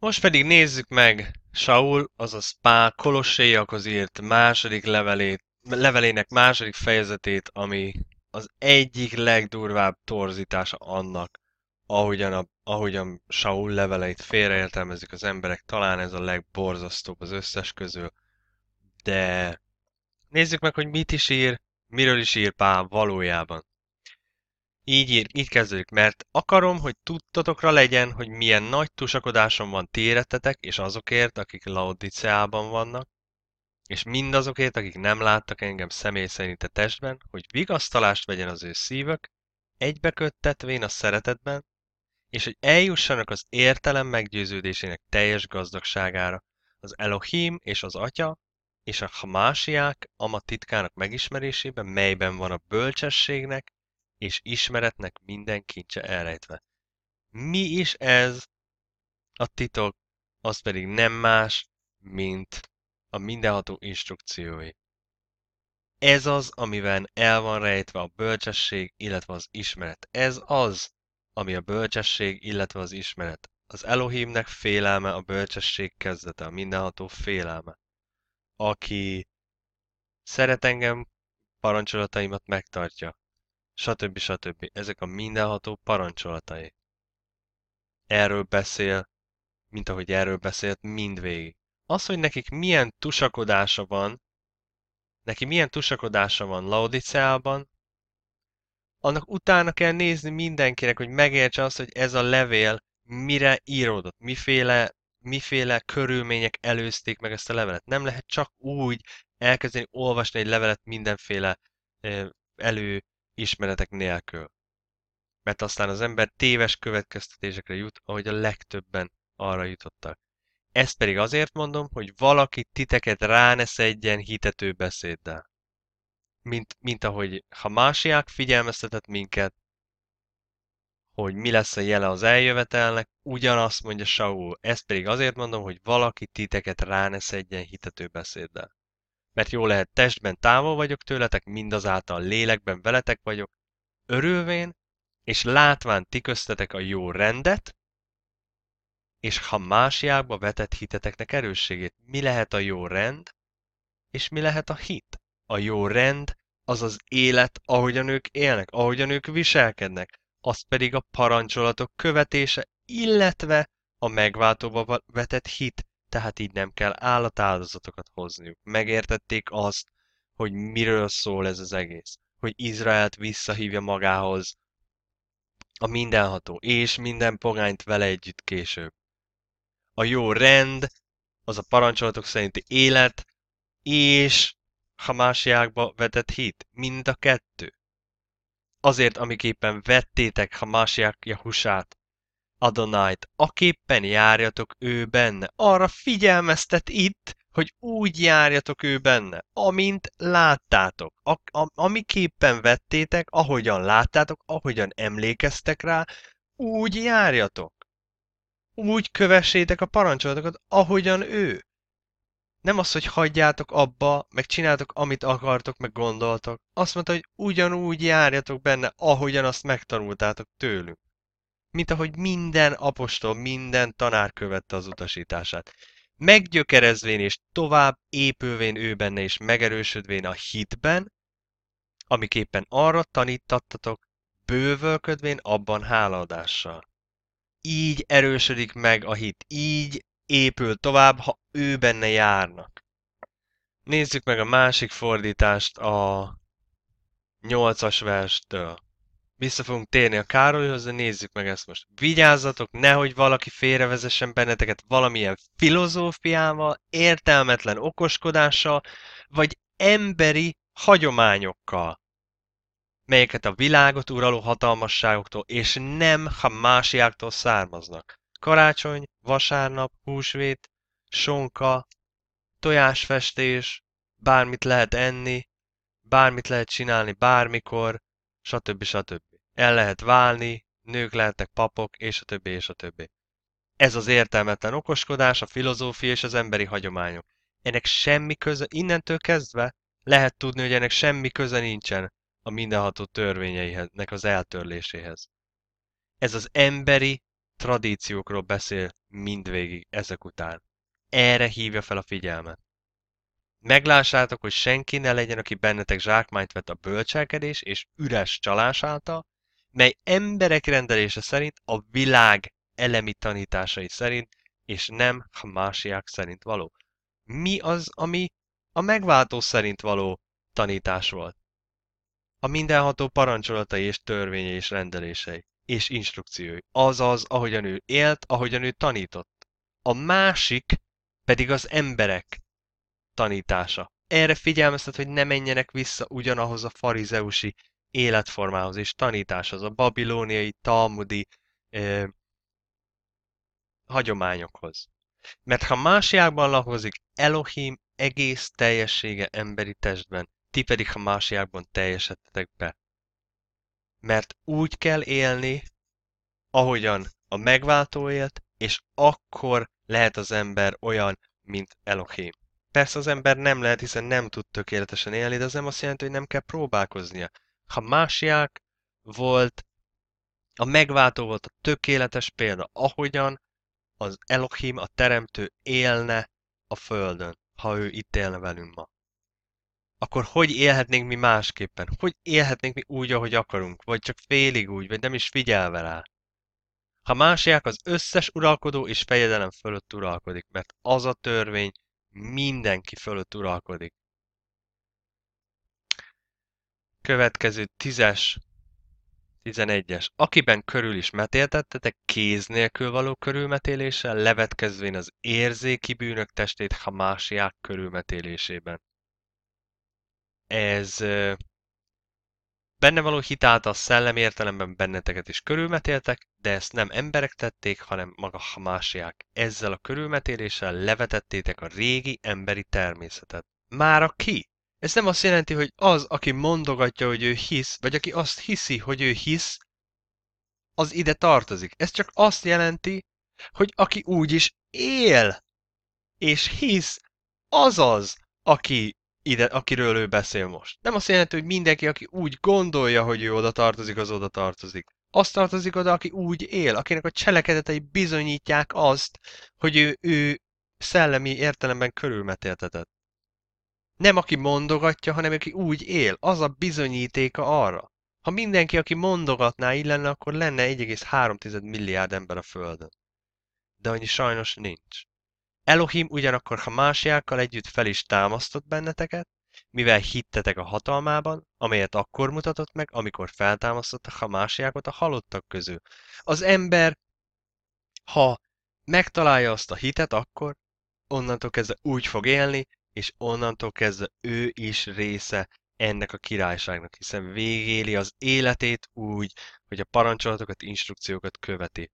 Most pedig nézzük meg Saul, azaz Pál Kolosséjakhoz írt második levelét, levelének második fejezetét, ami az egyik legdurvább torzítása annak, ahogyan, a, ahogyan Saul leveleit félreértelmezik az emberek, talán ez a legborzasztóbb az összes közül. De nézzük meg, hogy mit is ír, miről is ír Pál valójában. Így, ír, így kezdődik, mert akarom, hogy tudtatokra legyen, hogy milyen nagy tusakodásom van téretetek, és azokért, akik Laodiceában vannak, és mindazokért, akik nem láttak engem személy szerint a testben, hogy vigasztalást vegyen az ő szívök, egybeköttetvén a szeretetben, és hogy eljussanak az értelem meggyőződésének teljes gazdagságára, az Elohim és az Atya, és a Hamásiák ama titkának megismerésében, melyben van a bölcsességnek, és ismeretnek minden kincse elrejtve. Mi is ez? A titok az pedig nem más, mint a mindenható instrukciói. Ez az, amiben el van rejtve a bölcsesség, illetve az ismeret. Ez az, ami a bölcsesség, illetve az ismeret. Az Elohimnek félelme a bölcsesség kezdete, a mindenható félelme. Aki szeret engem, parancsolataimat megtartja stb. stb. Ezek a mindenható parancsolatai. Erről beszél, mint ahogy erről beszélt mindvégig. Az, hogy nekik milyen tusakodása van, neki milyen tusakodása van Laodiceában, annak utána kell nézni mindenkinek, hogy megértse azt, hogy ez a levél mire íródott, miféle, miféle körülmények előzték meg ezt a levelet. Nem lehet csak úgy elkezdeni olvasni egy levelet mindenféle elő ismeretek nélkül. Mert aztán az ember téves következtetésekre jut, ahogy a legtöbben arra jutottak. Ezt pedig azért mondom, hogy valaki titeket ráneszedjen hitető beszéddel. Mint, mint ahogy másiák figyelmeztetett minket, hogy mi lesz a jele az eljövetelnek, ugyanazt mondja Saul. Ezt pedig azért mondom, hogy valaki titeket ráneszedjen hitető beszéddel mert jó lehet testben távol vagyok tőletek, mindazáltal lélekben veletek vagyok, örülvén, és látván ti köztetek a jó rendet, és ha másiákba vetett hiteteknek erősségét. Mi lehet a jó rend, és mi lehet a hit? A jó rend az az élet, ahogyan ők élnek, ahogyan ők viselkednek, az pedig a parancsolatok követése, illetve a megváltóba vetett hit tehát így nem kell állatáldozatokat hozniuk. Megértették azt, hogy miről szól ez az egész. Hogy Izraelt visszahívja magához a mindenható, és minden pogányt vele együtt később. A jó rend, az a parancsolatok szerinti élet, és Hamásiákba vetett hit, mind a kettő. Azért, amiképpen vettétek Hamásiák Jahusát, Adonájt, aképpen járjatok ő benne. Arra figyelmeztet itt, hogy úgy járjatok ő benne, amint láttátok, a, a, amiképpen vettétek, ahogyan láttátok, ahogyan emlékeztek rá, úgy járjatok. Úgy kövessétek a parancsolatokat, ahogyan ő. Nem az, hogy hagyjátok abba, meg csináltok, amit akartok, meg gondoltok. Azt mondta, hogy ugyanúgy járjatok benne, ahogyan azt megtanultátok tőlünk mint ahogy minden apostol, minden tanár követte az utasítását. Meggyökerezvén és tovább épülvén ő benne és megerősödvén a hitben, amiképpen arra tanítattatok, bővölködvén abban háladással. Így erősödik meg a hit, így épül tovább, ha ő benne járnak. Nézzük meg a másik fordítást a 8-as verstől vissza fogunk térni a Károlyhoz, de nézzük meg ezt most. Vigyázzatok, nehogy valaki félrevezessen benneteket valamilyen filozófiával, értelmetlen okoskodással, vagy emberi hagyományokkal, melyeket a világot uraló hatalmasságoktól és nem ha másiáktól származnak. Karácsony, vasárnap, húsvét, sonka, tojásfestés, bármit lehet enni, bármit lehet csinálni bármikor, stb. stb. El lehet válni, nők lehetnek papok, és a többi, és a többi. Ez az értelmetlen okoskodás, a filozófia és az emberi hagyományok. Ennek semmi köze, innentől kezdve lehet tudni, hogy ennek semmi köze nincsen a mindenható törvényeinek az eltörléséhez. Ez az emberi tradíciókról beszél mindvégig ezek után. Erre hívja fel a figyelmet. Meglássátok, hogy senki ne legyen, aki bennetek zsákmányt vett a bölcselkedés és üres csalás által, mely emberek rendelése szerint a világ elemi tanításai szerint, és nem másiak szerint való. Mi az, ami a megváltó szerint való tanítás volt? A mindenható parancsolatai és törvényei és rendelései és instrukciói, azaz, ahogyan ő élt, ahogyan ő tanított. A másik pedig az emberek, tanítása. Erre figyelmeztet, hogy ne menjenek vissza ugyanahoz a farizeusi életformához és tanításhoz, a babilóniai, talmudi eh, hagyományokhoz. Mert ha másiákban lakozik, Elohim egész teljessége emberi testben, ti pedig ha másiákban teljesedtetek be. Mert úgy kell élni, ahogyan a megváltó élt, és akkor lehet az ember olyan, mint Elohim. Persze az ember nem lehet, hiszen nem tud tökéletesen élni, de az nem azt jelenti, hogy nem kell próbálkoznia. Ha másiák volt, a megváltó volt a tökéletes példa, ahogyan az Elohim, a Teremtő élne a Földön, ha ő itt élne velünk ma. Akkor hogy élhetnénk mi másképpen? Hogy élhetnénk mi úgy, ahogy akarunk? Vagy csak félig úgy, vagy nem is figyelve rá? Ha másiák az összes uralkodó és fejedelem fölött uralkodik, mert az a törvény, mindenki fölött uralkodik. Következő tízes, tizenegyes. Akiben körül is metéltettetek, kéz nélkül való körülmetéléssel, levetkezvén az érzéki bűnök testét hamásiák körülmetélésében. Ez benne való hitát a szellem értelemben benneteket is körülmetéltek, de ezt nem emberek tették, hanem maga Hamásiák. Ezzel a körülmetéléssel levetettétek a régi emberi természetet. már a ki? Ez nem azt jelenti, hogy az, aki mondogatja, hogy ő hisz, vagy aki azt hiszi, hogy ő hisz, az ide tartozik. Ez csak azt jelenti, hogy aki úgy is él, és hisz, az az, aki ide, akiről ő beszél most. Nem azt jelenti, hogy mindenki, aki úgy gondolja, hogy ő oda tartozik, az oda tartozik. Azt tartozik oda, aki úgy él, akinek a cselekedetei bizonyítják azt, hogy ő, ő szellemi értelemben körülmetéltetett. Nem aki mondogatja, hanem aki úgy él, az a bizonyítéka arra. Ha mindenki, aki mondogatná, így lenne, akkor lenne 1,3 milliárd ember a Földön. De annyi sajnos nincs. Elohim ugyanakkor, ha másjákkal együtt fel is támasztott benneteket, mivel hittetek a hatalmában, amelyet akkor mutatott meg, amikor feltámasztotta Hamásiákot a halottak közül. Az ember, ha megtalálja azt a hitet, akkor onnantól kezdve úgy fog élni, és onnantól kezdve ő is része ennek a királyságnak, hiszen végéli az életét úgy, hogy a parancsolatokat, instrukciókat követi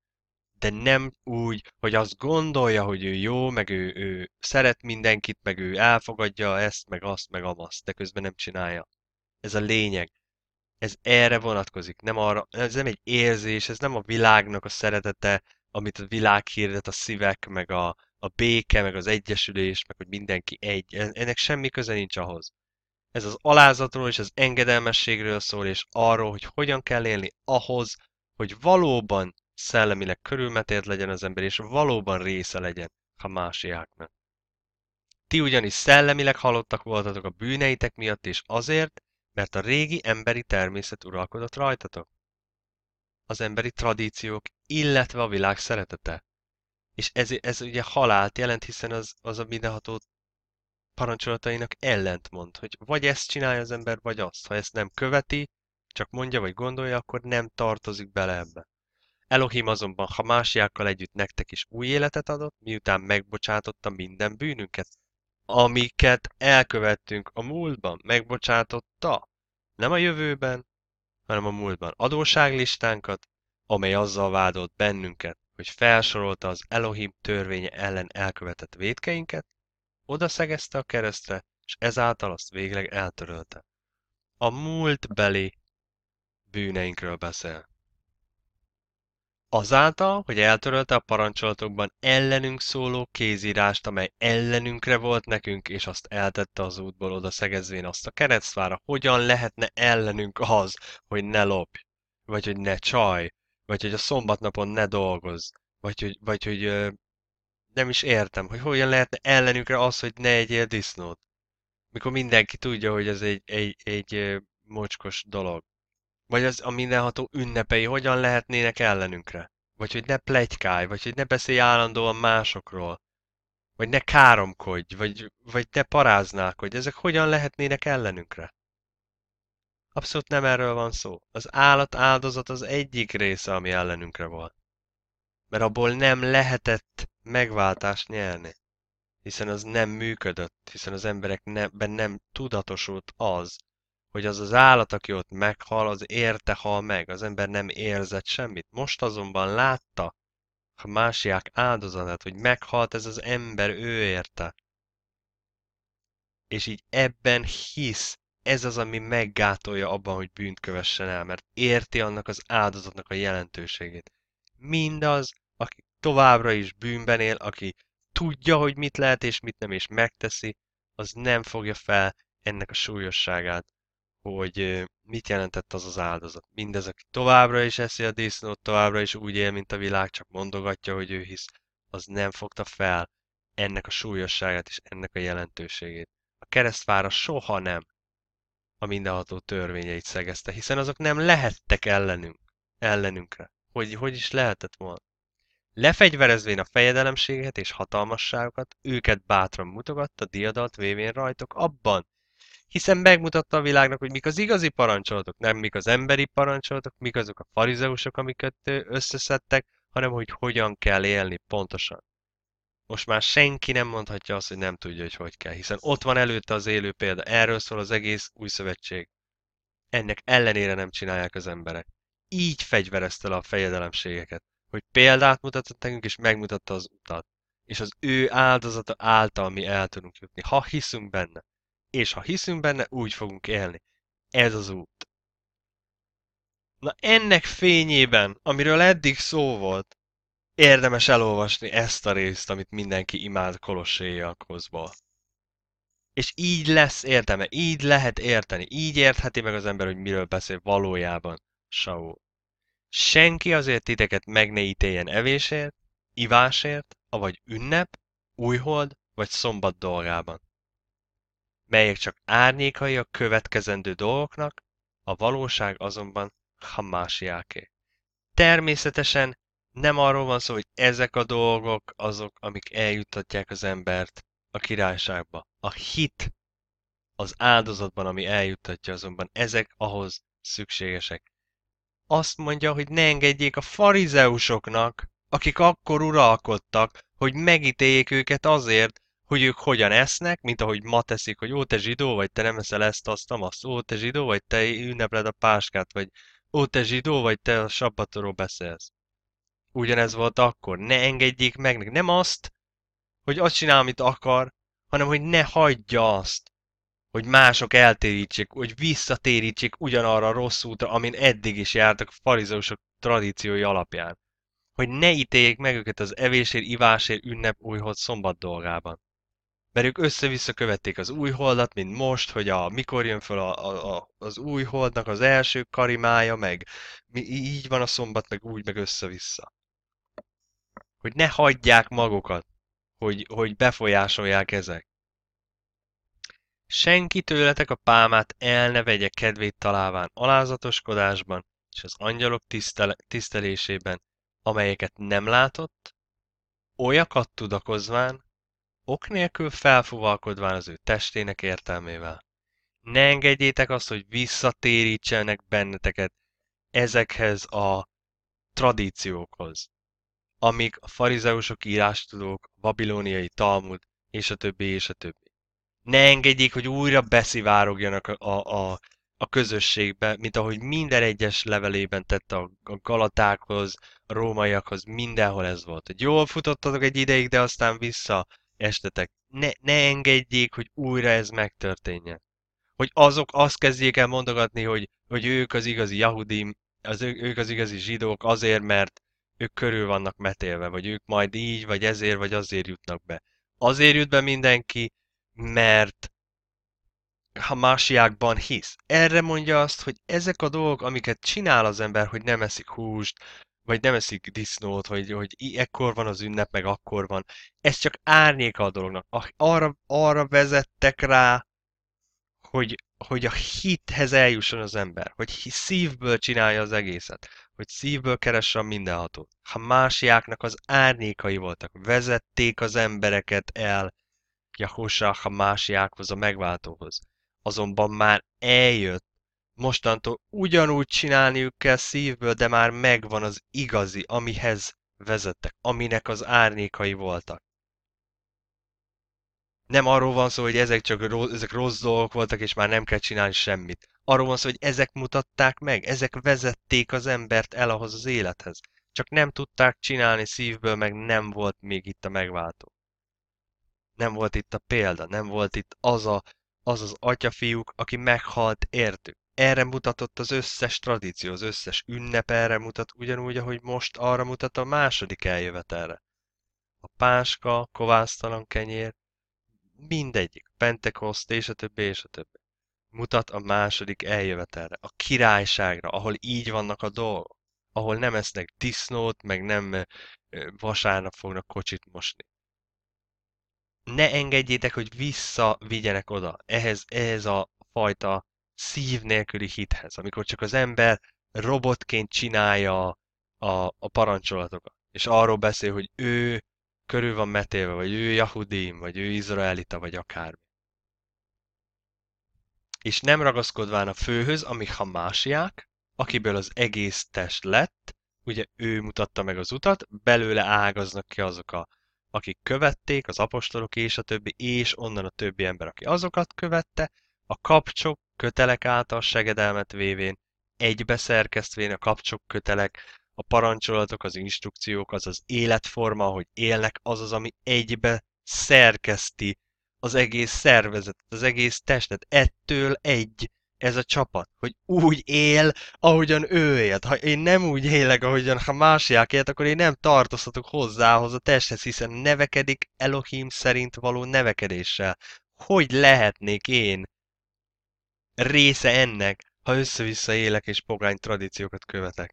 de nem úgy, hogy azt gondolja, hogy ő jó, meg ő, ő szeret mindenkit, meg ő elfogadja ezt, meg azt, meg amazt, de közben nem csinálja. Ez a lényeg. Ez erre vonatkozik, nem arra, ez nem egy érzés, ez nem a világnak a szeretete, amit a világ hirdet, a szívek, meg a, a béke, meg az egyesülés, meg hogy mindenki egy. Ennek semmi köze nincs ahhoz. Ez az alázatról és az engedelmességről szól, és arról, hogy hogyan kell élni ahhoz, hogy valóban szellemileg körülmetélt legyen az ember, és valóban része legyen a másiáknak. Ti ugyanis szellemileg halottak voltatok a bűneitek miatt, és azért, mert a régi emberi természet uralkodott rajtatok. Az emberi tradíciók, illetve a világ szeretete. És ez, ez ugye halált jelent, hiszen az, az a mindenható parancsolatainak ellentmond, hogy vagy ezt csinálja az ember, vagy azt. Ha ezt nem követi, csak mondja vagy gondolja, akkor nem tartozik bele ebbe. Elohim azonban Hamásiákkal együtt nektek is új életet adott, miután megbocsátotta minden bűnünket, amiket elkövettünk a múltban, megbocsátotta, nem a jövőben, hanem a múltban adóságlistánkat, amely azzal vádolt bennünket, hogy felsorolta az Elohim törvénye ellen elkövetett védkeinket, odaszegezte a keresztre, és ezáltal azt végleg eltörölte. A múltbeli bűneinkről beszél azáltal, hogy eltörölte a parancsolatokban ellenünk szóló kézírást, amely ellenünkre volt nekünk, és azt eltette az útból oda szegezvén azt a keresztvára, hogyan lehetne ellenünk az, hogy ne lopj, vagy hogy ne csaj, vagy hogy a szombatnapon ne dolgozz, vagy hogy, vagy hogy ö, nem is értem, hogy hogyan lehetne ellenünkre az, hogy ne egyél disznót, mikor mindenki tudja, hogy ez egy, egy, egy mocskos dolog. Vagy az a mindenható ünnepei hogyan lehetnének ellenünkre? Vagy hogy ne plegykálj, vagy hogy ne beszélj állandóan másokról. Vagy ne káromkodj, vagy, vagy ne hogy Ezek hogyan lehetnének ellenünkre? Abszolút nem erről van szó. Az állat áldozat az egyik része, ami ellenünkre volt. Mert abból nem lehetett megváltást nyerni. Hiszen az nem működött, hiszen az emberekben nem tudatosult az, hogy az az állat, aki ott meghal, az érte hal meg, az ember nem érzett semmit. Most azonban látta a másiák áldozatát, hogy meghalt ez az ember, ő érte. És így ebben hisz, ez az, ami meggátolja abban, hogy bűnt kövessen el, mert érti annak az áldozatnak a jelentőségét. Mindaz, aki továbbra is bűnben él, aki tudja, hogy mit lehet és mit nem, és megteszi, az nem fogja fel ennek a súlyosságát, hogy mit jelentett az az áldozat. Mindez, aki továbbra is eszi a disznót, továbbra is úgy él, mint a világ, csak mondogatja, hogy ő hisz, az nem fogta fel ennek a súlyosságát és ennek a jelentőségét. A keresztvára soha nem a mindenható törvényeit szegezte, hiszen azok nem lehettek ellenünk, ellenünkre. Hogy, hogy is lehetett volna? Lefegyverezvén a fejedelemséget és hatalmasságokat, őket bátran mutogatta, diadalt vévén rajtok abban, hiszen megmutatta a világnak, hogy mik az igazi parancsolatok, nem mik az emberi parancsolatok, mik azok a farizeusok, amiket összeszedtek, hanem hogy hogyan kell élni pontosan. Most már senki nem mondhatja azt, hogy nem tudja, hogy hogy kell, hiszen ott van előtte az élő példa, erről szól az egész új szövetség. Ennek ellenére nem csinálják az emberek. Így fegyverezte le a fejedelemségeket, hogy példát mutatott nekünk, és megmutatta az utat. És az ő áldozata által mi el tudunk jutni, ha hiszünk benne és ha hiszünk benne, úgy fogunk élni. Ez az út. Na ennek fényében, amiről eddig szó volt, érdemes elolvasni ezt a részt, amit mindenki imád kolosséjakhoz És így lesz értelme, így lehet érteni, így értheti meg az ember, hogy miről beszél valójában Saul. Senki azért titeket meg ne ítéljen evésért, ivásért, avagy ünnep, újhold vagy szombat dolgában melyek csak árnyékai a következendő dolgoknak, a valóság azonban hamásiáké. Természetesen nem arról van szó, hogy ezek a dolgok azok, amik eljuttatják az embert a királyságba. A hit az áldozatban, ami eljuttatja azonban, ezek ahhoz szükségesek. Azt mondja, hogy ne engedjék a farizeusoknak, akik akkor uralkodtak, hogy megítéljék őket azért, hogy ők hogyan esznek, mint ahogy ma teszik, hogy ó, te zsidó vagy, te nem eszel ezt, azt, azt, ó, te zsidó vagy, te ünnepled a páskát, vagy ó, te zsidó vagy, te a sabbatról beszélsz. Ugyanez volt akkor. Ne engedjék meg neki. Nem azt, hogy azt csinál, amit akar, hanem hogy ne hagyja azt, hogy mások eltérítsék, hogy visszatérítsék ugyanarra a rossz útra, amin eddig is jártak farizósok tradíciói alapján. Hogy ne ítéljék meg őket az evésért, ivásért, ünnep újhoz szombat dolgában mert ők össze-vissza követték az új holdat, mint most, hogy a, mikor jön fel a, a, a, az új holdnak az első karimája, meg mi, így van a szombat, meg úgy, meg össze-vissza. Hogy ne hagyják magukat, hogy, hogy befolyásolják ezek. Senki tőletek a pálmát el ne vegye kedvét találván alázatoskodásban és az angyalok tisztel- tisztelésében, amelyeket nem látott, olyakat tudakozván, ok nélkül felfúvalkodván az ő testének értelmével. Ne engedjétek azt, hogy visszatérítsenek benneteket ezekhez a tradíciókhoz, amik a farizeusok, írástudók, babilóniai Talmud, és a többi, és a többi. Ne engedjék, hogy újra beszivárogjanak a, a, a közösségbe, mint ahogy minden egyes levelében tette a, a galatákhoz, a rómaiakhoz, mindenhol ez volt. Hogy jól futottatok egy ideig, de aztán vissza estetek. Ne, ne engedjék, hogy újra ez megtörténjen. Hogy azok azt kezdjék el mondogatni, hogy, hogy ők az igazi jahudim, az, ők az igazi zsidók azért, mert ők körül vannak metélve, vagy ők majd így, vagy ezért, vagy azért jutnak be. Azért jut be mindenki, mert ha másiákban hisz. Erre mondja azt, hogy ezek a dolgok, amiket csinál az ember, hogy nem eszik húst, vagy nem eszik disznót, hogy, hogy ekkor van az ünnep, meg akkor van. Ez csak árnyéka a dolognak. Arra, arra vezettek rá, hogy, hogy a hithez eljusson az ember, hogy szívből csinálja az egészet, hogy szívből keresse a mindenhatót. Ha másiáknak az árnyékai voltak, vezették az embereket el ha másiákhoz, a megváltóhoz. Azonban már eljött mostantól ugyanúgy csinálniuk kell szívből, de már megvan az igazi, amihez vezettek, aminek az árnyékai voltak. Nem arról van szó, hogy ezek csak rossz, ezek rossz dolgok voltak, és már nem kell csinálni semmit. Arról van szó, hogy ezek mutatták meg, ezek vezették az embert el ahhoz az élethez. Csak nem tudták csinálni szívből, meg nem volt még itt a megváltó. Nem volt itt a példa, nem volt itt az a, az, az atyafiúk, aki meghalt értük erre mutatott az összes tradíció, az összes ünnep erre mutat, ugyanúgy, ahogy most arra mutat a második eljövetelre. A páska, kovásztalan kenyér, mindegyik, pentekoszt, és a többi, és a többi. Mutat a második eljövetelre, a királyságra, ahol így vannak a dolgok, ahol nem esznek disznót, meg nem vasárnap fognak kocsit mosni. Ne engedjétek, hogy visszavigyenek oda, ehhez, ehhez a fajta szív nélküli hithez, amikor csak az ember robotként csinálja a, a parancsolatokat, és arról beszél, hogy ő körül van metéve, vagy ő jahudim, vagy ő izraelita, vagy akármi. És nem ragaszkodván a főhöz, ami hamásiák, akiből az egész test lett, ugye ő mutatta meg az utat, belőle ágaznak ki azok a, akik követték, az apostolok és a többi, és onnan a többi ember, aki azokat követte, a kapcsok kötelek által segedelmet vévén, egybeszerkesztvén a kapcsok kötelek, a parancsolatok, az instrukciók, az az életforma, hogy élnek, az az, ami egybe szerkeszti az egész szervezet az egész testet. Ettől egy ez a csapat, hogy úgy él, ahogyan ő élt. Ha én nem úgy élek, ahogyan ha másiák élt, akkor én nem tartozhatok hozzához a testhez, hiszen nevekedik Elohim szerint való nevekedéssel. Hogy lehetnék én része ennek, ha össze-vissza élek és pogány tradíciókat követek.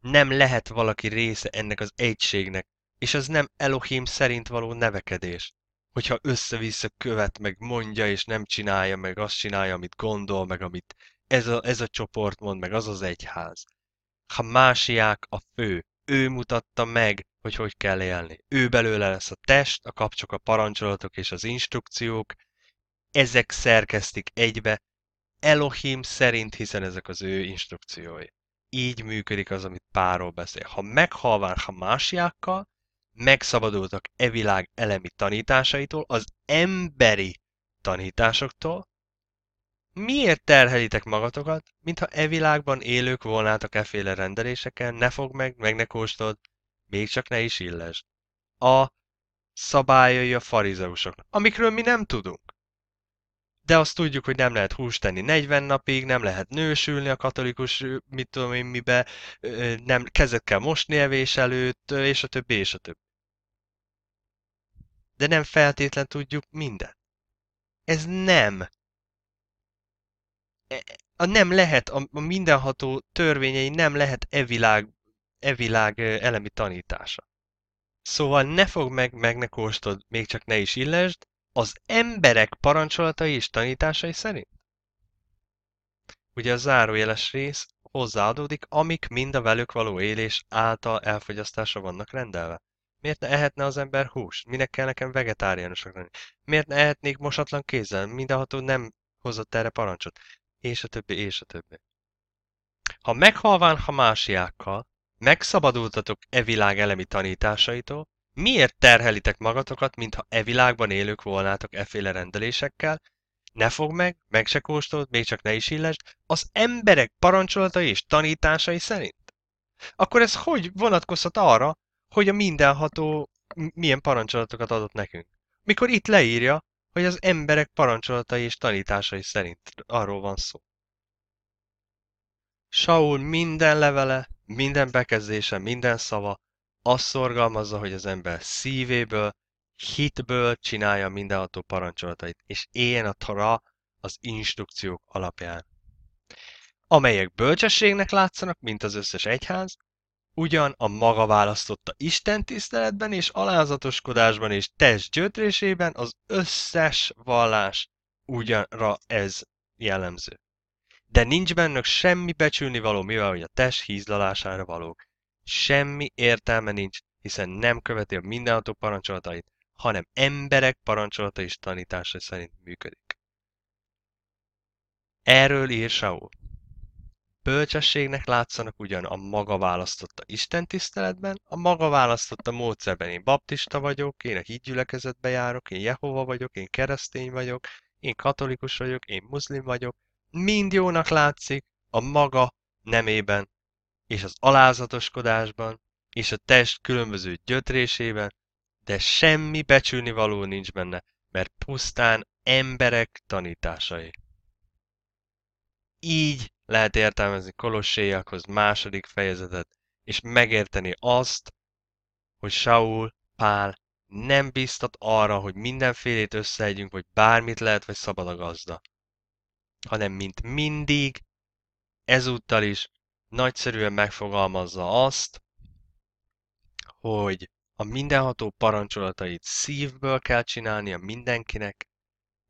Nem lehet valaki része ennek az egységnek, és az nem Elohim szerint való nevekedés, hogyha össze-vissza követ, meg mondja, és nem csinálja, meg azt csinálja, amit gondol, meg amit ez a, ez a csoport mond, meg az az egyház. Ha másiák a fő, ő mutatta meg, hogy hogy kell élni. Ő belőle lesz a test, a kapcsok, a parancsolatok és az instrukciók, ezek szerkesztik egybe, Elohim szerint, hiszen ezek az ő instrukciói. Így működik az, amit Párról beszél. Ha meghalván Hamásiákkal, megszabadultak e világ elemi tanításaitól, az emberi tanításoktól, miért terhelitek magatokat, mintha e világban élők volnátok eféle rendeléseken, ne fogd meg, meg ne kóstold, még csak ne is illesd. A szabályai a farizeusoknak, amikről mi nem tudunk de azt tudjuk, hogy nem lehet húst tenni 40 napig, nem lehet nősülni a katolikus, mit tudom én mibe, nem, kezet kell mosni evés előtt, és a többi, és a többi. De nem feltétlen tudjuk mindent. Ez nem. E, a nem lehet, a mindenható törvényei nem lehet e világ, e világ elemi tanítása. Szóval ne fogd meg, meg ne kóstod, még csak ne is illesd, az emberek parancsolatai és tanításai szerint? Ugye a zárójeles rész hozzáadódik, amik mind a velük való élés által elfogyasztásra vannak rendelve. Miért ne ehetne az ember húst? Minek kell nekem vegetáriánusok lenni? Miért ne ehetnék mosatlan kézzel? Mindenható nem hozott erre parancsot. És a többi, és a többi. Ha meghalván ha másiákkal, megszabadultatok e világ elemi tanításaitól, Miért terhelitek magatokat, mintha e világban élők volnátok eféle rendelésekkel? Ne fogd meg, meg se kóstolt, még csak ne is illesd, az emberek parancsolatai és tanításai szerint? Akkor ez hogy vonatkozhat arra, hogy a mindenható milyen parancsolatokat adott nekünk? Mikor itt leírja, hogy az emberek parancsolatai és tanításai szerint arról van szó. Saul minden levele, minden bekezdése, minden szava azt szorgalmazza, hogy az ember szívéből, hitből csinálja mindenható parancsolatait, és éljen a Tara az instrukciók alapján. Amelyek bölcsességnek látszanak, mint az összes egyház, ugyan a maga választotta Isten tiszteletben és alázatoskodásban és test gyötrésében az összes vallás ugyanra ez jellemző. De nincs bennük semmi becsülni való, mivel hogy a test hízlalására valók semmi értelme nincs, hiszen nem követi a mindenható parancsolatait, hanem emberek parancsolata és tanítása szerint működik. Erről ír Saul. Bölcsességnek látszanak ugyan a maga választotta Isten tiszteletben, a maga választotta módszerben én baptista vagyok, én a hídgyülekezetbe járok, én Jehova vagyok, én keresztény vagyok, én katolikus vagyok, én muszlim vagyok, mind jónak látszik a maga nemében és az alázatoskodásban, és a test különböző gyötrésében, de semmi becsülni való nincs benne, mert pusztán emberek tanításai. Így lehet értelmezni Kolosséjakhoz második fejezetet, és megérteni azt, hogy Saul, Pál nem biztat arra, hogy mindenfélét összeegyünk, vagy bármit lehet, vagy szabad a gazda, hanem mint mindig, ezúttal is nagyszerűen megfogalmazza azt, hogy a mindenható parancsolatait szívből kell csinálni a mindenkinek,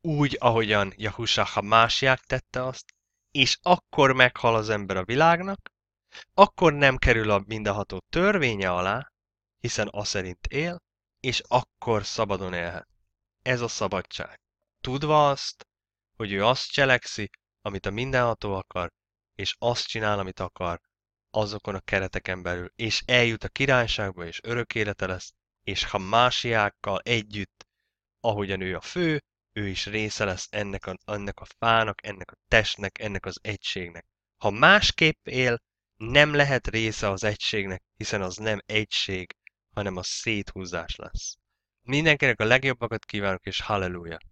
úgy, ahogyan Yahusha másják tette azt, és akkor meghal az ember a világnak, akkor nem kerül a mindenható törvénye alá, hiszen a szerint él, és akkor szabadon élhet. Ez a szabadság. Tudva azt, hogy ő azt cselekszi, amit a mindenható akar, és azt csinál, amit akar, azokon a kereteken belül, és eljut a királyságba, és örök élete lesz, és ha másiákkal együtt, ahogyan ő a fő, ő is része lesz ennek a, ennek a fának, ennek a testnek, ennek az egységnek. Ha másképp él, nem lehet része az egységnek, hiszen az nem egység, hanem a széthúzás lesz. Mindenkinek a legjobbakat kívánok, és halleluja!